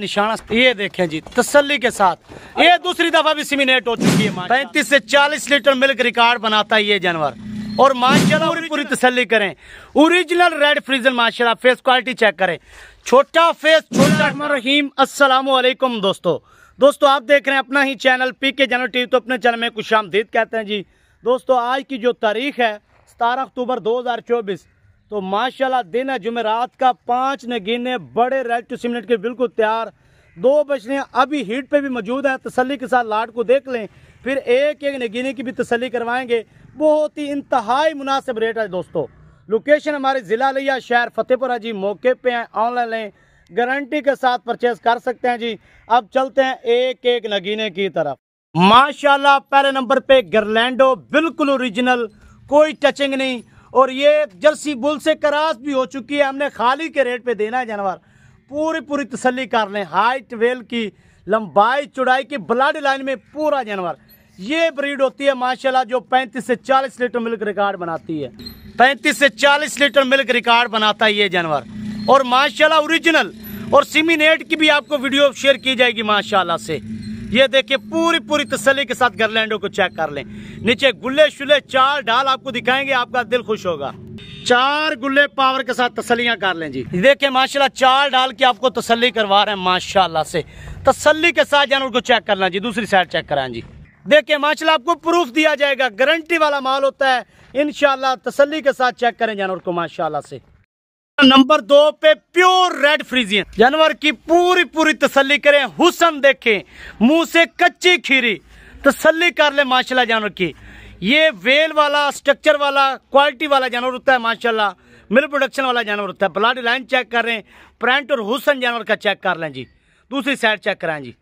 निशाना ये देखें जी तसल्ली के साथ ये दूसरी दफा भी सिमिनेट हो चुकी है पैंतीस से चालीस लीटर मिल्क रिकॉर्ड बनाता है ये जानवर और माशाला पूरी पूरी तसली करें ओरिजिनल रेड फ्रीजन माशाला फेस क्वालिटी चेक करें छोटा फेस छोटा रहीम असलम दोस्तों दोस्तों आप देख रहे हैं अपना ही channel P K general TV तो अपने चैनल में कुछ शाम कहते हैं जी दोस्तों आज की जो तारीख है सतारह अक्टूबर दो तो माशाल्लाह दिन है जुमेरात का पांच नगीने बड़े रेड टू सिमनेट के बिल्कुल तैयार दो बचने अभी हीट पे भी मौजूद है तसली के साथ लाट को देख लें फिर एक एक नगीने की भी तसली करवाएंगे बहुत ही इंतहाई मुनासिब रेट है दोस्तों लोकेशन हमारे ज़िला लिया शहर फतेहपुरा जी मौके पे हैं ऑनलाइन लें गारंटी के साथ परचेज कर सकते हैं जी अब चलते हैं एक एक नगीने की तरफ माशाल्लाह पहले नंबर पे गर्लैंडो बिल्कुल ओरिजिनल कोई टचिंग नहीं और ये जर्सी बुल से करास भी हो चुकी है हमने खाली के रेट पे देना है जानवर पूरी पूरी तसली कर लें हाइट वेल की लंबाई चौड़ाई की ब्लड लाइन में पूरा जानवर ये ब्रीड होती है माशाल्लाह जो 35 से 40 लीटर मिल्क रिकॉर्ड बनाती है 35 से 40 लीटर मिल्क रिकॉर्ड बनाता है ये जानवर और माशाला ओरिजिनल और सिमिनेट की भी आपको वीडियो शेयर की जाएगी माशाला से ये देखिए पूरी पूरी तसली के साथ गर्लैंडो को चेक कर लें नीचे गुल्ले शुल्ले चार डाल आपको दिखाएंगे आपका दिल खुश होगा चार गुल्ले पावर के साथ तसलियां कर लें जी देखिए माशाल्लाह चार डाल के आपको तसली करवा रहे हैं माशाल्लाह से तसली के साथ जानवर को चेक करना जी दूसरी साइड चेक कराएं जी देखिए माशाल्लाह आपको प्रूफ दिया जाएगा गारंटी वाला माल होता है इनशाला तसली के साथ चेक करें जानवर को माशाला से नंबर दो पे प्योर रेड फ्रीजियन जानवर की पूरी पूरी तसल्ली करें हुसन देखें मुंह से कच्ची खीरी तसल्ली कर ले माशाल्लाह जानवर की ये वेल वाला स्ट्रक्चर वाला क्वालिटी वाला जानवर होता है माशाल्लाह मिल प्रोडक्शन वाला जानवर होता है ब्लड लाइन चेक कर रहे हैं प्रेंट और हुसन जानवर का चेक कर लें जी दूसरी साइड चेक कराएं जी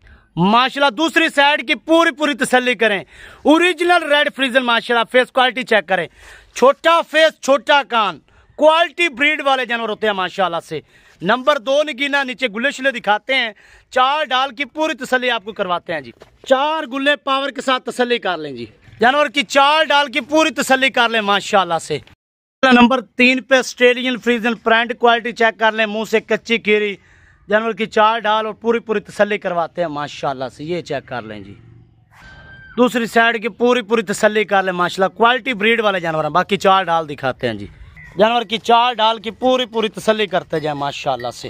माशाल्लाह दूसरी साइड की पूरी पूरी तसली करें ओरिजिनल रेड फ्रीजन माशाल्लाह फेस क्वालिटी चेक करें छोटा फेस छोटा कान क्वालिटी ब्रीड वाले जानवर होते हैं माशाल्लाह से नंबर दो नगीना नीचे गुल्ले शुले दिखाते हैं चार डाल की पूरी तसली आपको करवाते हैं जी चार गुल्ले पावर के साथ तसली कर लें जी जानवर की चार डाल की पूरी तसली कर लें माशाला से नंबर तीन पे Australian Friesian brand quality check कर लें मुंह से कच्ची कीरी जानवर की चार डाल और पूरी पूरी तसली करवाते हैं माशाल्लाह से ये चेक कर लें जी दूसरी साइड की पूरी पूरी तसली कर लें माशाल्लाह क्वालिटी ब्रीड वाले जानवर हैं बाकी चार डाल दिखाते हैं जी जानवर की चाल डाल की पूरी पूरी तसली करते जाए माशाल्लाह से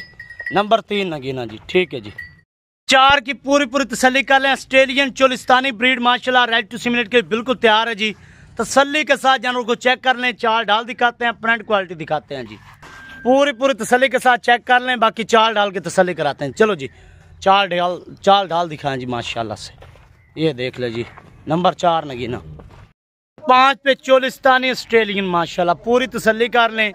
नंबर तीन नगीना जी ठीक है जी चार की पूरी पूरी तसली कर लें ऑस्ट्रेलियन चोलिस्तानी ब्रीड माशाल्लाह रेड टू सीमिनट के बिल्कुल तैयार है जी तसली के साथ जानवर को चेक कर लें चाल डाल दिखाते हैं प्रिंट क्वालिटी दिखाते हैं जी पूरी पूरी तसली के साथ चेक कर लें बाकी चाल डाल के तसली कराते हैं चलो जी चाल डाल चाल डाल दिखाएं जी माशाला से ये देख लें जी नंबर चार नगीना पाँच पे चोलिस्तानी ऑस्ट्रेलियन माशाल्लाह पूरी तसल्ली कर लें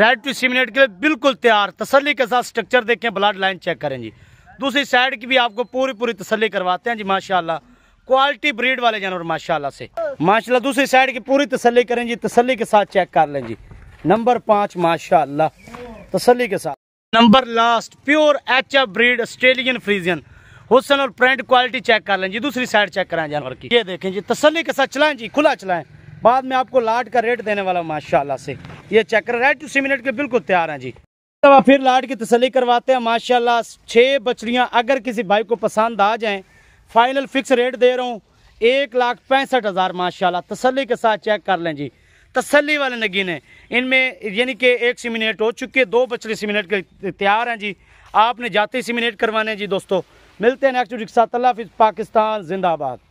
रेड टू सिमिनेट के लिए बिल्कुल तैयार तसल्ली के साथ स्ट्रक्चर देखें ब्लड लाइन चेक करें जी दूसरी साइड की भी आपको पूरी पूरी तसल्ली करवाते हैं जी माशाल्लाह क्वालिटी ब्रीड वाले जानवर माशाल्लाह से माशाल्लाह दूसरी साइड की पूरी तसली करें जी तसली के साथ चेक कर लें जी नंबर पाँच माशाल्लाह तसली के साथ number last pure H breed Australian Friesian हुसन और प्रिंट क्वालिटी चेक कर लें जी दूसरी साइड चेक कराएं जानवर की ये देखें जी तसली के साथ चलाएं जी खुला चलाएं बाद में आपको लाट का रेट देने वाला माशाल्लाह से ये चेक कर रेट उसी मिनट के बिल्कुल तैयार हैं जी तो फिर लाट की तसली करवाते हैं माशाला छः बछड़ियाँ अगर किसी भाई को पसंद आ जाएँ फाइनल फिक्स रेट दे रहा हूँ एक लाख पैंसठ हज़ार माशाला तसली के साथ चेक कर लें जी तसली वाले नगीने इनमें यानी कि एक सिमिनेट हो चुके दो बछड़े सिमिनेट के तैयार हैं जी आपने जाते सिमिनेट करवाने जी दोस्तों मिलते हैं नेक्स्ट रिक्शा तल्ला पाकिस्तान जिंदाबाद